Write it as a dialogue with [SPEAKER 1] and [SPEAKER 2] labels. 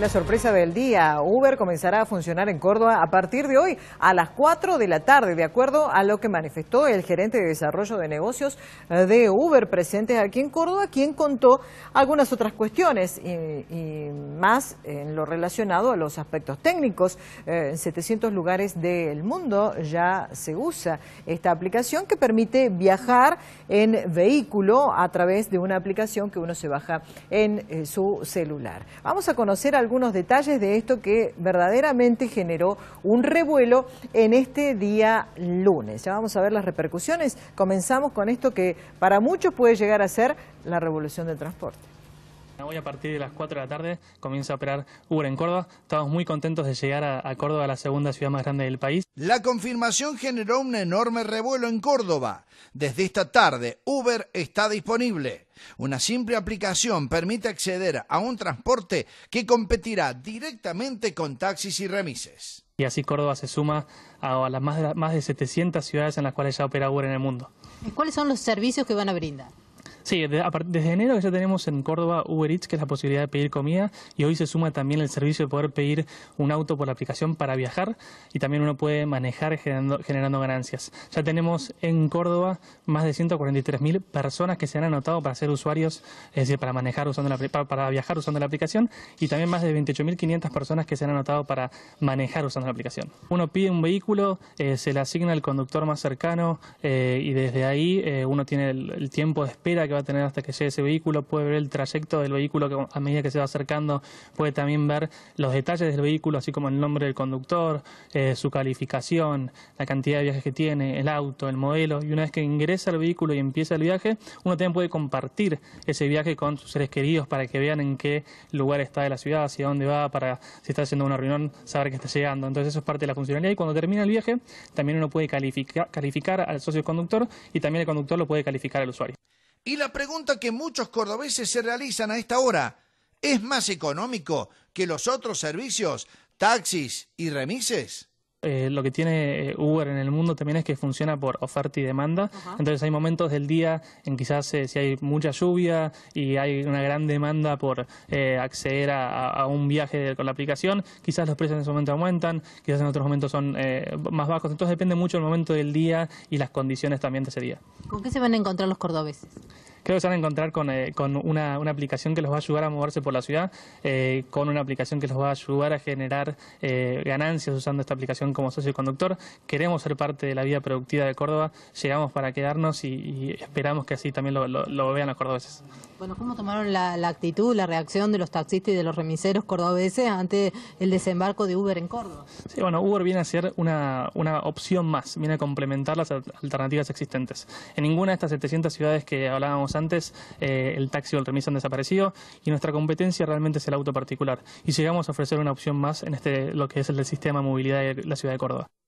[SPEAKER 1] la sorpresa del día. Uber comenzará a funcionar en Córdoba a partir de hoy a las 4 de la tarde, de acuerdo a lo que manifestó el gerente de desarrollo de negocios eh, de Uber presente aquí en Córdoba, quien contó algunas otras cuestiones y, y más en lo relacionado a los aspectos técnicos. Eh, en 700 lugares del mundo ya se usa esta aplicación que permite viajar en vehículo a través de una aplicación que uno se baja en eh, su celular. Vamos a conocer a algunos detalles de esto que verdaderamente generó un revuelo en este día lunes. Ya vamos a ver las repercusiones. Comenzamos con esto que para muchos puede llegar a ser la revolución del transporte.
[SPEAKER 2] Hoy a partir de las 4 de la tarde comienza a operar Uber en Córdoba. Estamos muy contentos de llegar a, Córdoba, la segunda ciudad más grande del país. La
[SPEAKER 3] confirmación generó un enorme revuelo en Córdoba. Desde esta tarde, Uber está disponible. Una simple aplicación permite acceder a un transporte que competirá directamente con taxis y remises.
[SPEAKER 2] Y así Córdoba se suma a, las más de 700 ciudades en las cuales ya opera Uber en el mundo.
[SPEAKER 3] ¿Cuáles son los servicios que van a brindar?
[SPEAKER 2] Sí, desde enero ya tenemos en Córdoba Uber Eats, que es la posibilidad de pedir comida, y hoy se suma también el servicio de poder pedir un auto por la aplicación para viajar, y también uno puede manejar generando, ganancias. Ya tenemos en Córdoba más de 143.000 personas que se han anotado para ser usuarios, es decir, para, manejar usando la, para, viajar usando la aplicación, y también más de 28.500 personas que se han anotado para manejar usando la aplicación. Uno pide un vehículo, eh, se le asigna el conductor más cercano, eh, y desde ahí eh, uno tiene el, tiempo de espera que va a tener hasta que llegue ese vehículo, puede ver el trayecto del vehículo que a medida que se va acercando, puede también ver los detalles del vehículo, así como el nombre del conductor, eh, su calificación, la cantidad de viajes que tiene, el auto, el modelo, y una vez que ingresa el vehículo y empieza el viaje, uno también puede compartir ese viaje con sus seres queridos para que vean en qué lugar está de la ciudad, hacia dónde va, para si está haciendo una reunión, saber que está llegando. Entonces eso es parte de la funcionalidad y cuando termina el viaje, también uno puede calificar al socio conductor y también el conductor lo puede calificar al usuario.
[SPEAKER 3] Y la pregunta que muchos cordobeses se realizan a esta hora, ¿es más económico que los otros servicios, taxis y remises?
[SPEAKER 2] Eh, lo que tiene eh, Uber en el mundo también es que funciona por oferta y demanda. Entonces hay momentos del día en quizás eh, si hay mucha lluvia y hay una gran demanda por acceder a, a, un viaje con la aplicación, quizás los precios en ese momento aumentan, quizás en otros momentos son más bajos. Entonces depende mucho del momento del día y las condiciones también de ese día.
[SPEAKER 1] ¿Con qué se van a encontrar los cordobeses?
[SPEAKER 2] creo que se van a encontrar con, eh, con una, una, aplicación que los va a ayudar a moverse por la ciudad, eh, con una aplicación que los va a ayudar a generar eh, ganancias usando esta aplicación como socio conductor. Queremos ser parte de la vida productiva de Córdoba, llegamos para quedarnos y, esperamos que así también lo, lo vean los cordobeses.
[SPEAKER 1] ¿cómo tomaron la, actitud, la reacción de los taxistas y de los remiseros cordobeses ante el desembarco de Uber en Córdoba?
[SPEAKER 2] Sí, bueno, Uber viene a ser una, opción más, viene a complementar las alternativas existentes. En ninguna de estas 700 ciudades que hablábamos antes, eh, el taxi o el remis han desaparecido y nuestra competencia realmente es el auto particular. Y llegamos a ofrecer una opción más en este, lo que es el sistema de movilidad de la ciudad de Córdoba.